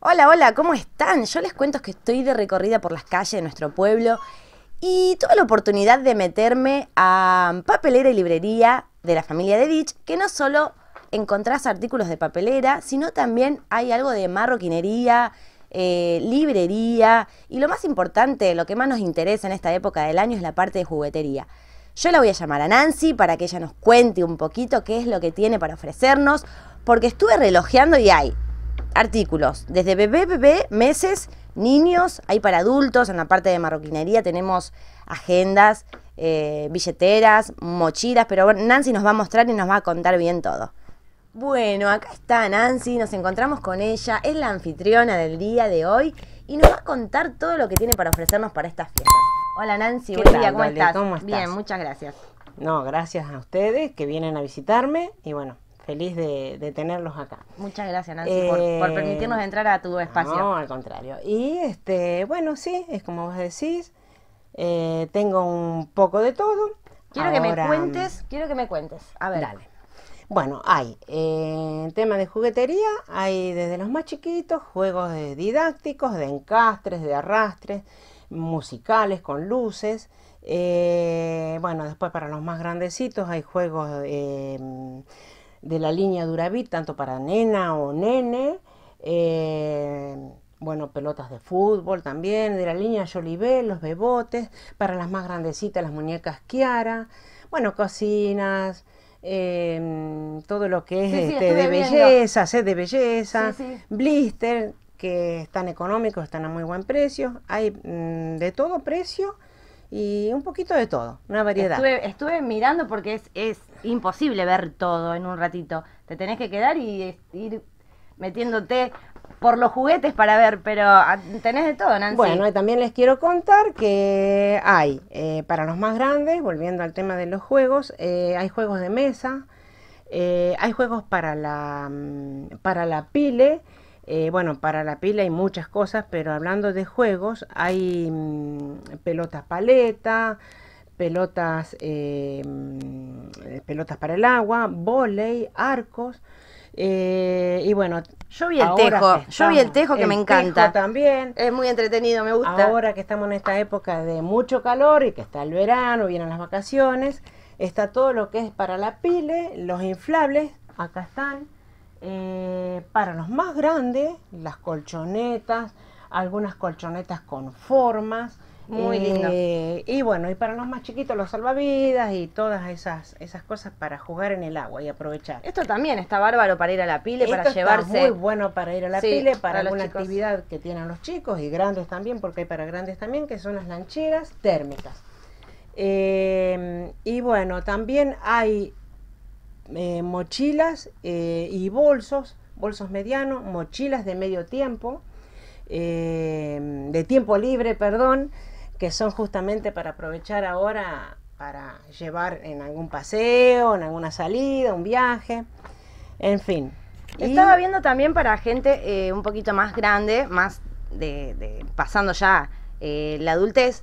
Hola, hola, ¿cómo están? Yo les cuento que estoy de recorrida por las calles de nuestro pueblo y tuve la oportunidad de meterme a papelera y librería de la familia de Ditch, que no solo encontrás artículos de papelera, sino también hay algo de marroquinería, eh, librería y lo más importante, lo que más nos interesa en esta época del año es la parte de juguetería. Yo la voy a llamar a Nancy para que ella nos cuente un poquito qué es lo que tiene para ofrecernos, porque estuve relojeando y hay artículos, desde bebé, bebé, meses, niños, hay para adultos, en la parte de marroquinería tenemos agendas, eh, billeteras, mochilas, pero Nancy nos va a mostrar y nos va a contar bien todo. Bueno, acá está Nancy, nos encontramos con ella, es la anfitriona del día de hoy y nos va a contar todo lo que tiene para ofrecernos para estas fiestas. Hola Nancy, buen día, ¿cómo, ¿cómo estás? Bien, muchas gracias. No, gracias a ustedes que vienen a visitarme y bueno, feliz de, tenerlos acá. Muchas gracias, Nancy, por, permitirnos eh, entrar a tu espacio. No, al contrario. Y este, bueno, sí, es como vos decís, eh, tengo un poco de todo. Quiero que me cuentes, quiero que me cuentes. A ver. Dale. Bueno, hay eh, tema de juguetería, hay desde los más chiquitos, juegos didácticos, de encastres, de arrastres, musicales con luces. Eh, bueno, después para los más grandecitos hay juegos de la línea Duravit, tanto para nena o nene, eh, bueno, pelotas de fútbol también, de la línea Jolivet, los bebotes, para las más grandecitas, las muñecas Kiara, bueno, cocinas, em, todo lo que es este, de belleza, sed ¿eh? de belleza, blister, que están económicos, están a muy buen precio, hay mm, de todo precio y un poquito de todo, una variedad. Estuve, mirando porque es imposible ver todo en un ratito. Te tenés que quedar y ir metiéndote por los juguetes para ver, pero ah, tenés de todo, Nancy. Bueno, también les quiero contar que hay, eh, para los más grandes, volviendo al tema de los juegos, eh, hay juegos de mesa, eh, hay juegos para la, mm, para la pile, bueno, para la pile hay muchas cosas, pero hablando de juegos, hay mm, pelotas paleta, pelotas, eh, mm, pelotas para el agua, volei, arcos. Eh, y bueno, yo vi el tejo, yo vi el tejo que me encanta. también. Es muy entretenido, me gusta. Ahora que estamos en esta época de mucho calor y que está el verano, vienen las vacaciones, está todo lo que es para la pile, los inflables, acá están. Eh, para los más grandes, las colchonetas, algunas colchonetas con formas. Muy lindo. Eh, y bueno, y para los más chiquitos, los salvavidas y todas esas, esas cosas para jugar en el agua y aprovechar. Esto también está bárbaro para ir a la pile, para llevarse. Está muy bueno para ir a la pile, para, alguna actividad que tienen los chicos y grandes también, porque hay para grandes también, que son las lancheras térmicas. Eh, y bueno, también hay eh, mochilas y bolsos, bolsos medianos, mochilas de medio tiempo. de tiempo libre, perdón, que son justamente para aprovechar ahora para llevar en algún paseo, en alguna salida, un viaje, en fin. Estaba viendo también para gente eh, un poquito más grande, más de, pasando ya eh, la adultez,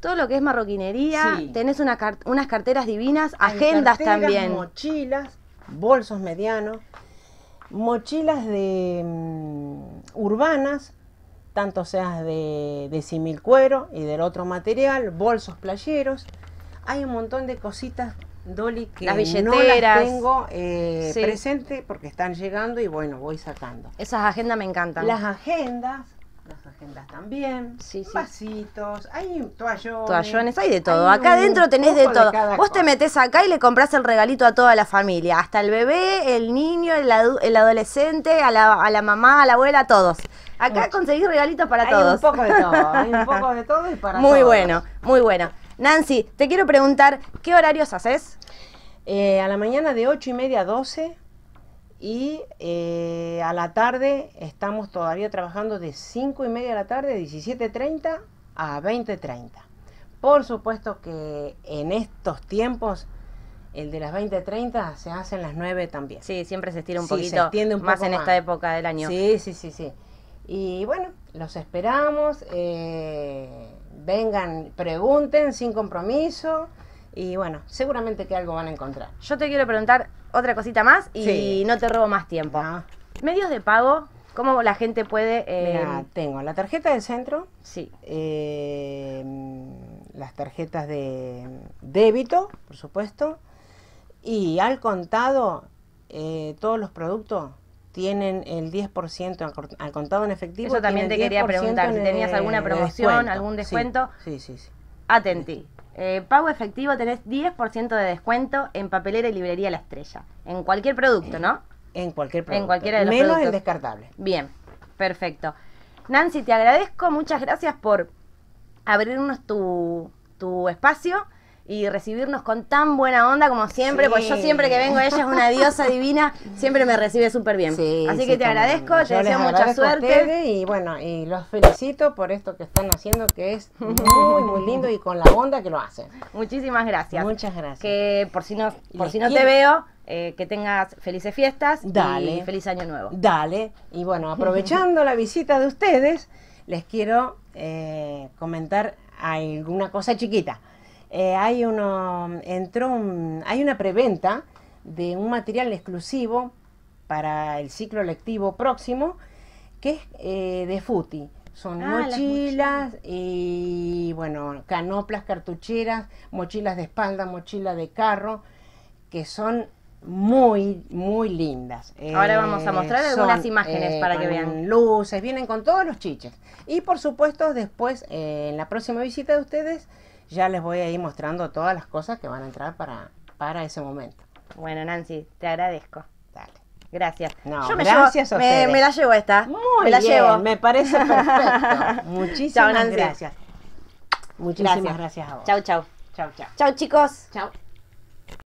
todo lo que es marroquinería, tenés una unas carteras divinas, agendas también. Mochilas, bolsos medianos, mochilas de mm, urbanas, tanto seas de, de simil cuero y del otro material, bolsos playeros. Hay un montón de cositas, Dolly, que no las tengo eh, presente porque están llegando y bueno, voy sacando. Esas agendas me encantan. Las agendas, las agendas también, sí, vasitos, hay toallones. hay de todo. acá adentro tenés de todo. Vos te metés acá y le comprás el regalito a toda la familia, hasta el bebé, el niño, el, adolescente, a la, mamá, a la abuela, a todos. Acá conseguís regalitos para todos. Un poco de todo, un poco de todo y para Muy bueno, muy bueno. Nancy, te quiero preguntar, ¿qué horarios haces? Eh, a la mañana de 8 y media a 12, y eh, a la tarde estamos todavía trabajando de 5 y media de la tarde, 17.30 a 20.30. Por supuesto que en estos tiempos, el de las 20.30 se hace las 9 también. Sí, siempre se estira un sí, poquito se extiende un más en esta época del año. Sí, sí, sí, sí. Y bueno, los esperamos. Eh, vengan, pregunten sin compromiso. Y bueno, seguramente que algo van a encontrar. Yo te quiero preguntar otra cosita más y no te robo más tiempo. Medios de pago, ¿cómo la gente puede...? Eh, tengo la tarjeta del centro. Sí. Eh, las tarjetas de débito, por supuesto. Y al contado, eh, todos los productos tienen el 10% al contado en efectivo. Eso también te quería preguntar, si tenías alguna promoción, algún descuento. Sí, sí, sí. Atentí. Eh, pago efectivo tenés 10% de descuento en papelera y librería La Estrella. En cualquier producto, ¿no? En cualquier producto. En cualquiera de los Menos el descartable. Bien, perfecto. Nancy, te agradezco. Muchas gracias por abrirnos tu, tu espacio y recibirnos con tan buena onda como siempre, pues yo siempre que vengo ella es una diosa divina, siempre me recibe súper bien. Así que te agradezco, te deseo mucha suerte. y bueno, y los felicito por esto que están haciendo, que es muy, muy lindo y con la onda que lo hacen. Muchísimas gracias. Muchas gracias. Que por si no, por si no te veo, eh, que tengas felices fiestas y feliz año nuevo. Dale. Y bueno, aprovechando la visita de ustedes, les quiero eh, comentar alguna cosa chiquita. Eh, hay, una preventa de un material exclusivo para el ciclo lectivo próximo, que es eh, de FUTI. Son ah, mochilas y, bueno, canoplas, cartucheras, mochilas de espalda, mochila de carro, que son muy, muy lindas. Ahora vamos a eh, mostrar algunas imágenes para que vean. Luces, vienen con todos los chiches. Y por supuesto, después, en la próxima visita de ustedes, ya les voy a ir mostrando todas las cosas que van a entrar para, para ese momento. Bueno, Nancy, te agradezco. Dale. Gracias. No, Yo me Me, la llevo esta. Muy me la llevo. Me parece perfecto. Muchísimas gracias. Muchísimas gracias. gracias a vos. Chau, chau. Chau, chau. Chau, chicos. Chau.